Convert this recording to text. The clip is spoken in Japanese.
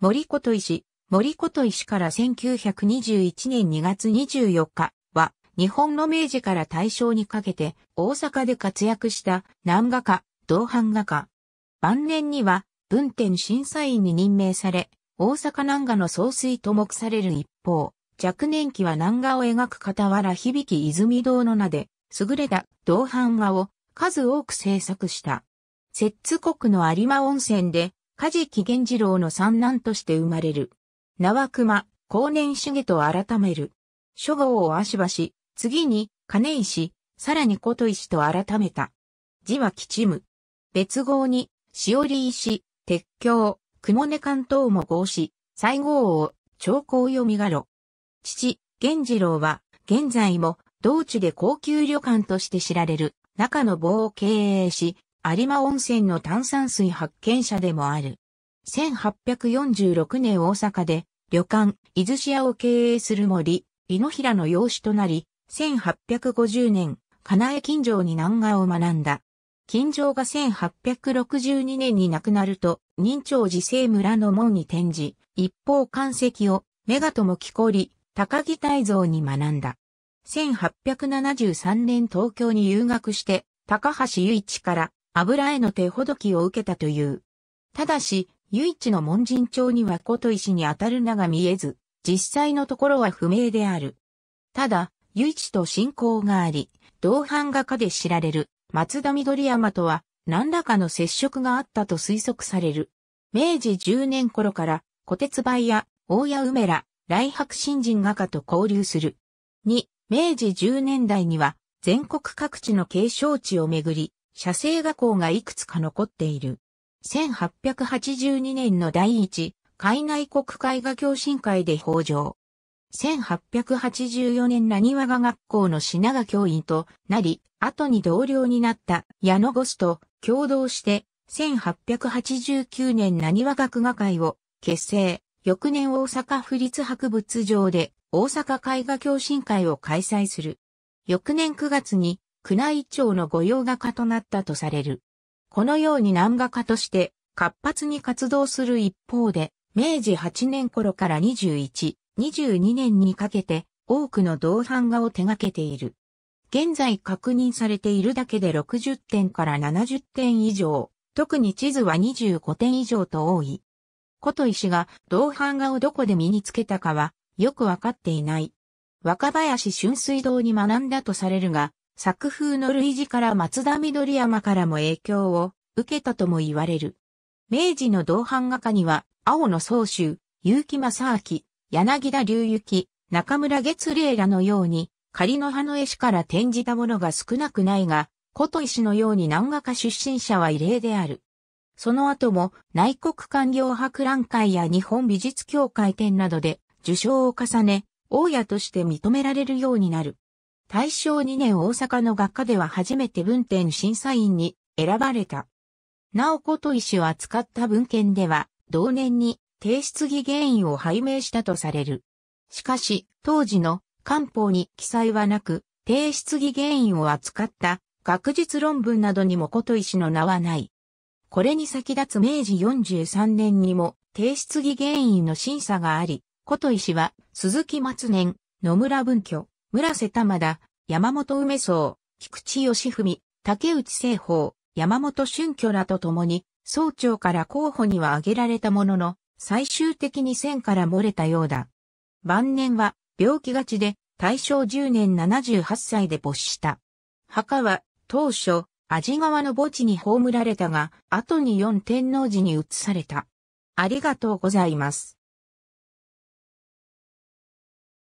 森琴石、森琴石から1921年2月24日は、日本の明治から大正にかけて大阪で活躍した南画家、同伴画家。晩年には文天審査員に任命され、大阪南画の総帥と目される一方、若年期は南画を描く傍ら響泉堂の名で、優れた同伴画を数多く制作した。摂津国の有馬温泉で梶木源次郎の三男として生まれる。名は熊、後年義と改める。諸号を足橋、次に金石、さらに琴石と改めた。字は吉む。別号に、しおり石、鉄橋、雲根関東も合し、西号を、長江読みがろ。父、源次郎は、現在も、道中で高級旅館として知られる、中の棒を経営し、有馬温泉の炭酸水発見者でもある。1846年大阪で旅館、伊豆市屋を経営する森、井の平の養子となり、1850年、金江金城に南画を学んだ。金城が1862年に亡くなると、任長寺生村の門に転じ、一方漢石を、メガとも木こり、高木大蔵に学んだ。1873年東京に留学して、高橋雄一から油絵の手ほどきを受けたという。ただし、唯一の門人帳には琴石に当たる名が見えず、実際のところは不明である。ただ、唯一と信仰があり、同伴画家で知られる松田緑山とは何らかの接触があったと推測される。明治10年頃から小鉄梅や大谷梅ら来白新人画家と交流する。2、明治10年代には全国各地の景勝地をめぐり、写生画校がいくつか残っている。1882年の第一、海内国絵画共進会で法上。1884年なにわが学校の品賀教員となり、後に同僚になった矢野ゴスと共同して、1889年なにわ学画会を結成、翌年大阪府立博物場で大阪絵画共進会を開催する。翌年9月に宮内庁の御用画家となったとされる。このように南画家として活発に活動する一方で、明治8年頃から21、22年にかけて多くの銅版画を手掛けている。現在確認されているだけで60点から70点以上、特に地図は25点以上と多い。琴石が銅版画をどこで身につけたかはよくわかっていない。若林春水堂に学んだとされるが、作風の類似から松田緑山からも影響を受けたとも言われる。明治の同伴画家には、青野総州、結城正明、柳田隆之、中村月霊らのように、仮の葉の絵師から転じたものが少なくないが、琴石のように南画家出身者は異例である。その後も内国官業博覧会や日本美術協会展などで受賞を重ね、大家として認められるようになる。大正2年大阪の学科では初めて文典審査員に選ばれた。なおこと石を扱った文献では、同年に提出議原因を拝命したとされる。しかし、当時の官報に記載はなく、提出議原因を扱った学術論文などにもこと石の名はない。これに先立つ明治43年にも提出議原因の審査があり、こと石は鈴木松年、野村文居、村瀬玉田、山本梅荘、菊池義文、竹内聖法、山本春居らと共に、総長から候補には挙げられたものの、最終的に線から漏れたようだ。晩年は病気がちで、大正10年78歳で没した。墓は当初、味川の墓地に葬られたが、後に四天王寺に移された。ありがとうございます。